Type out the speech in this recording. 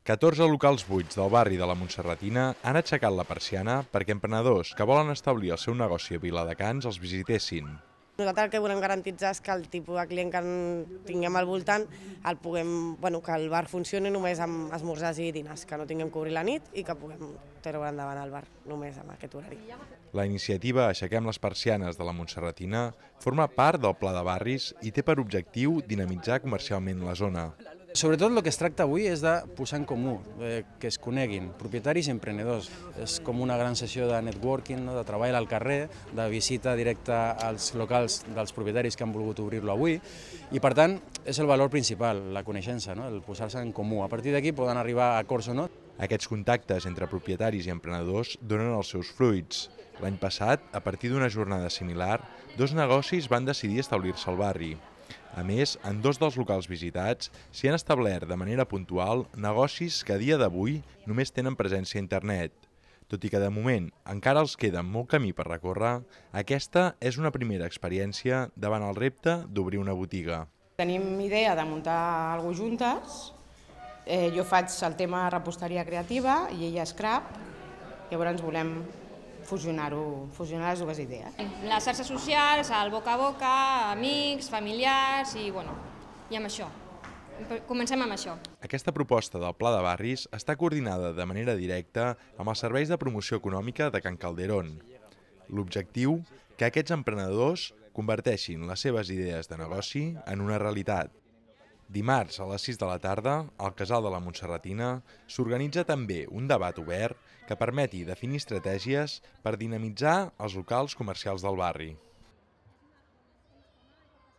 14 locals buits del barri de la Montserratina han aixecat la persiana perquè emprenedors que volen establir el seu negoci a Viladecans els visitessin. Nosaltres el que volem garantitzar és que el tipus de client que tinguem al voltant el puguem, bueno, que el bar funcioni només amb esmorzars i dinars, que no tinguem cobrir la nit i que puguem treure endavant el bar només amb aquest horari. La iniciativa Aixequem les persianes de la Montserratina forma part del Pla de Barris i té per objectiu dinamitzar comercialment la zona. Sobretot el que es tracta avui és de posar en comú, eh, que es coneguin, propietaris i emprenedors. És com una gran sessió de networking, no? de treball al carrer, de visita directa als locals dels propietaris que han volgut obrir-lo avui, i per tant és el valor principal, la coneixença, no? el posar-se en comú. A partir d'aquí poden arribar a acords o no. Aquests contactes entre propietaris i emprenedors donen els seus fruits. L'any passat, a partir d'una jornada similar, dos negocis van decidir establir-se al barri. A més, en dos dels locals visitats s'hi han establert de manera puntual negocis que a dia d'avui només tenen presència a internet. Tot i que de moment encara els queda molt camí per recórrer, aquesta és una primera experiència davant el repte d'obrir una botiga. Tenim idea de muntar alguna cosa juntes. Eh, jo faig el tema reposteria creativa i ella scrap. Llavors volem fusionar-ho, fusionar les dues idees. Les xarxes socials, el boca a boca, amics, familiars i, bueno, i amb això. Comencem amb això. Aquesta proposta del Pla de Barris està coordinada de manera directa amb els serveis de promoció econòmica de Can Calderón. L'objectiu, que aquests emprenedors converteixin les seves idees de negoci en una realitat. Dimarts a les 6 de la tarda, al Casal de la Montserratina s'organitza també un debat obert que permeti definir estratègies per dinamitzar els locals comercials del barri.